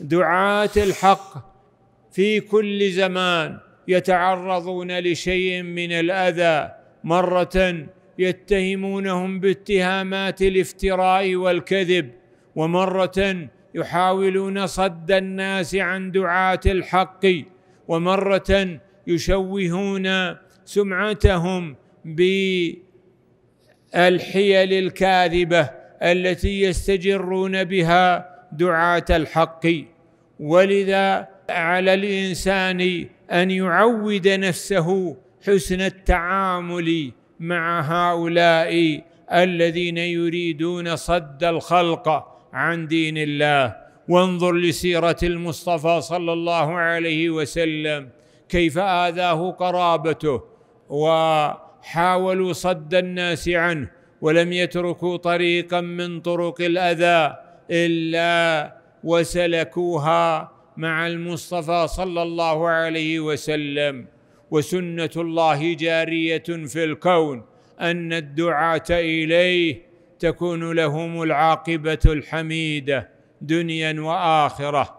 دعاة الحق في كل زمان يتعرضون لشيء من الاذى مره يتهمونهم باتهامات الافتراء والكذب ومره يحاولون صد الناس عن دعاه الحق ومره يشوهون سمعتهم بالحيل الكاذبه التي يستجرون بها دعاه الحق ولذا على الانسان ان يعود نفسه حسن التعامل مع هؤلاء الذين يريدون صد الخلق عن دين الله وانظر لسيره المصطفى صلى الله عليه وسلم كيف اذاه قرابته وحاولوا صد الناس عنه ولم يتركوا طريقا من طرق الاذى الا وسلكوها مع المصطفى صلى الله عليه وسلم وسنه الله جاريه في الكون ان الدعاه اليه تكون لهم العاقبه الحميده دنيا واخره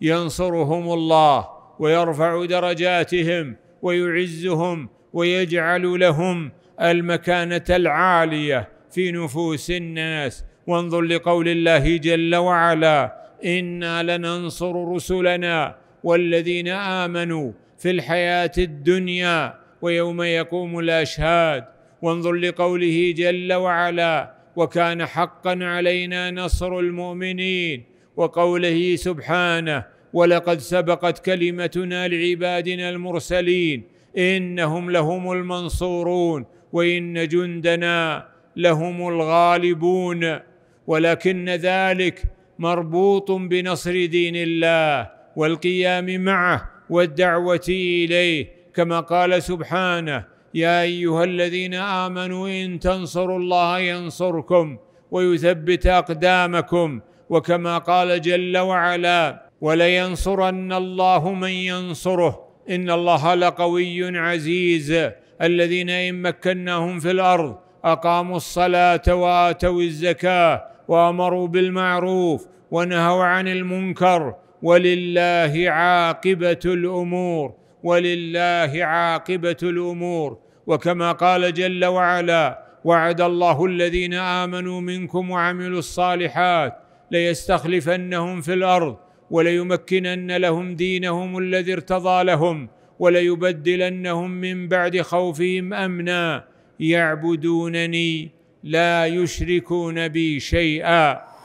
ينصرهم الله ويرفع درجاتهم ويعزهم ويجعل لهم المكانه العاليه في نفوس الناس وانظر لقول الله جل وعلا انا لننصر رسلنا والذين امنوا في الحياه الدنيا ويوم يقوم الاشهاد وانظر لقوله جل وعلا وكان حقا علينا نصر المؤمنين وقوله سبحانه ولقد سبقت كلمتنا لعبادنا المرسلين انهم لهم المنصورون وان جندنا لهم الغالبون ولكن ذلك مربوط بنصر دين الله والقيام معه والدعوه اليه كما قال سبحانه يا ايها الذين امنوا ان تنصروا الله ينصركم ويثبت اقدامكم وكما قال جل وعلا ولينصرن الله من ينصره ان الله لقوي عزيز الذين ان مكناهم في الارض اقاموا الصلاه واتوا الزكاه وامروا بالمعروف ونهوا عن المنكر ولله عاقبه الامور ولله عاقبه الامور وكما قال جل وعلا وعد الله الذين امنوا منكم وعملوا الصالحات ليستخلفنهم في الارض وليمكنن لهم دينهم الذي ارتضى لهم وليبدلنهم من بعد خوفهم امنا يعبدونني لا يشركون بي شيئا